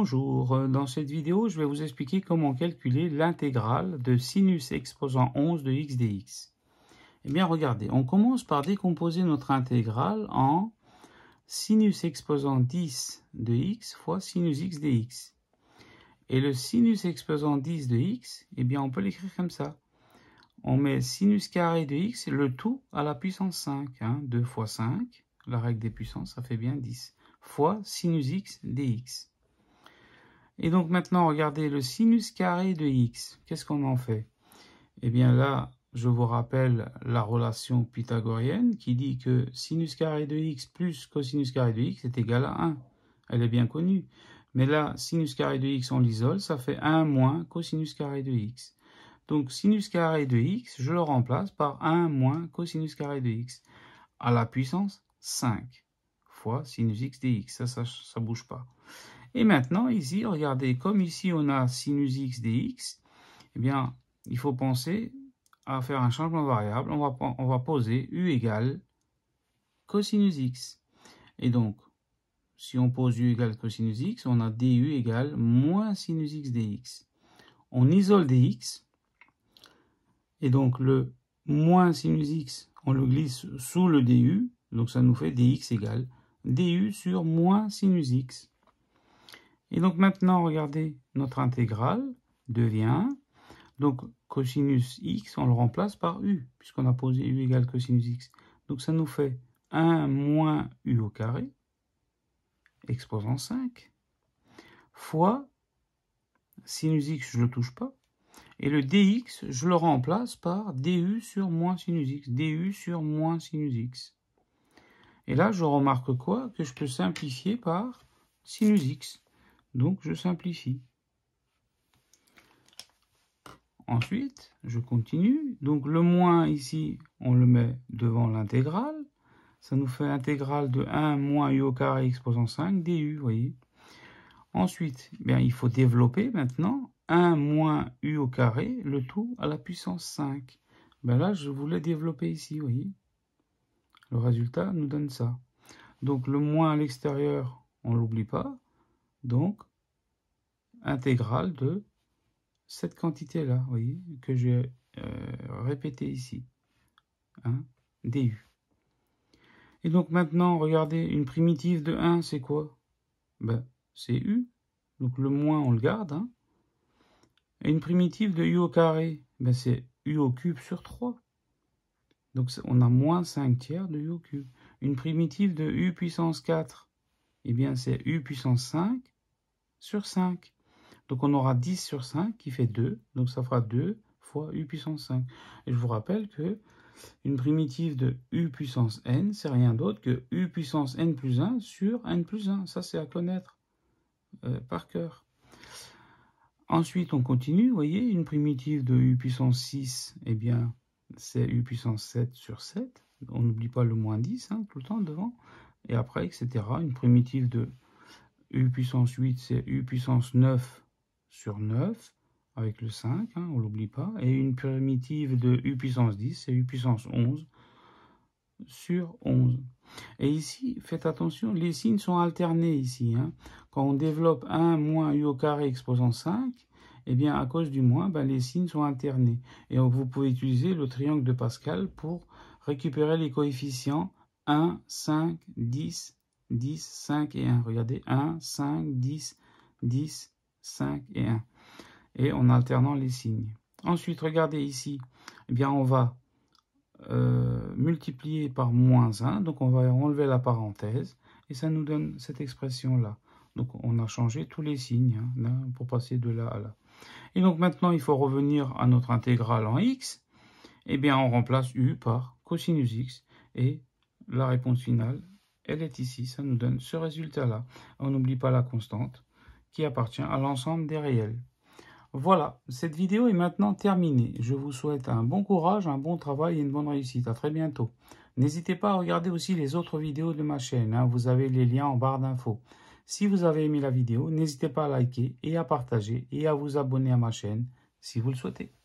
Bonjour, dans cette vidéo, je vais vous expliquer comment calculer l'intégrale de sinus exposant 11 de x dx. Eh bien, regardez, on commence par décomposer notre intégrale en sinus exposant 10 de x fois sinus x dx. Et le sinus exposant 10 de x, eh bien, on peut l'écrire comme ça. On met sinus carré de x, le tout à la puissance 5. 2 hein, fois 5, la règle des puissances, ça fait bien 10, fois sinus x dx. Et donc maintenant, regardez le sinus carré de x. Qu'est-ce qu'on en fait Eh bien là, je vous rappelle la relation pythagorienne qui dit que sinus carré de x plus cosinus carré de x est égal à 1. Elle est bien connue. Mais là, sinus carré de x, on l'isole, ça fait 1 moins cosinus carré de x. Donc sinus carré de x, je le remplace par 1 moins cosinus carré de x à la puissance 5 fois sinus x dx. Ça, ça ne bouge pas. Et maintenant, ici, regardez, comme ici on a sinus x dx, eh bien, il faut penser à faire un changement de variable. On va, poser u égale cosinus x. Et donc, si on pose u égale cosinus x, on a du égale moins sinus x dx. On isole dx, et donc le moins sinus x, on le glisse sous le du, donc ça nous fait dx égale du sur moins sinus x. Et donc maintenant, regardez, notre intégrale devient donc cosinus x, on le remplace par u, puisqu'on a posé u égale cosinus x. Donc ça nous fait 1 moins u au carré, exposant 5, fois sinus x, je ne le touche pas, et le dx, je le remplace par du sur moins sinus x, du sur moins sinus x. Et là, je remarque quoi Que je peux simplifier par sinus x. Donc je simplifie. Ensuite, je continue. Donc le moins ici, on le met devant l'intégrale. Ça nous fait intégrale de 1 moins u au carré exposant 5 du, vous voyez. Ensuite, eh bien, il faut développer maintenant 1 moins u au carré, le tout à la puissance 5. Ben là, je voulais développer ici, vous voyez. Le résultat nous donne ça. Donc le moins à l'extérieur, on l'oublie pas. Donc intégrale de cette quantité-là, voyez, que j'ai euh, ici, hein, du. Et donc maintenant, regardez, une primitive de 1, c'est quoi ben, C'est u, donc le moins on le garde. Hein. Et une primitive de u au carré, ben, c'est u au cube sur 3. Donc on a moins 5 tiers de u au cube. Une primitive de u puissance 4, eh bien c'est u puissance 5 sur 5. Donc on aura 10 sur 5 qui fait 2, donc ça fera 2 fois u puissance 5. Et je vous rappelle que une primitive de u puissance n, c'est rien d'autre que u puissance n plus 1 sur n plus 1. Ça, c'est à connaître euh, par cœur. Ensuite, on continue, vous voyez, une primitive de u puissance 6, eh bien, c'est u puissance 7 sur 7. On n'oublie pas le moins 10, hein, tout le temps devant. Et après, etc. Une primitive de u puissance 8, c'est u puissance 9 sur 9 avec le 5, hein, on l'oublie pas, et une primitive de u puissance 10 c'est u puissance 11 sur 11. Et ici, faites attention, les signes sont alternés ici. Hein. Quand on développe 1 moins u au carré exposant 5, eh bien à cause du moins, ben, les signes sont alternés. Et vous pouvez utiliser le triangle de Pascal pour récupérer les coefficients 1, 5, 10, 10, 5 et 1. Regardez, 1, 5, 10, 10, 5 et 1. Et en alternant les signes. Ensuite, regardez ici. Eh bien, on va euh, multiplier par moins 1. Donc, on va enlever la parenthèse. Et ça nous donne cette expression-là. Donc, on a changé tous les signes hein, pour passer de là à là. Et donc, maintenant, il faut revenir à notre intégrale en x. et eh bien, on remplace u par cosinus x. Et la réponse finale, elle est ici. Ça nous donne ce résultat-là. On n'oublie pas la constante qui appartient à l'ensemble des réels. Voilà, cette vidéo est maintenant terminée. Je vous souhaite un bon courage, un bon travail et une bonne réussite. À très bientôt. N'hésitez pas à regarder aussi les autres vidéos de ma chaîne. Hein. Vous avez les liens en barre d'infos. Si vous avez aimé la vidéo, n'hésitez pas à liker et à partager et à vous abonner à ma chaîne si vous le souhaitez.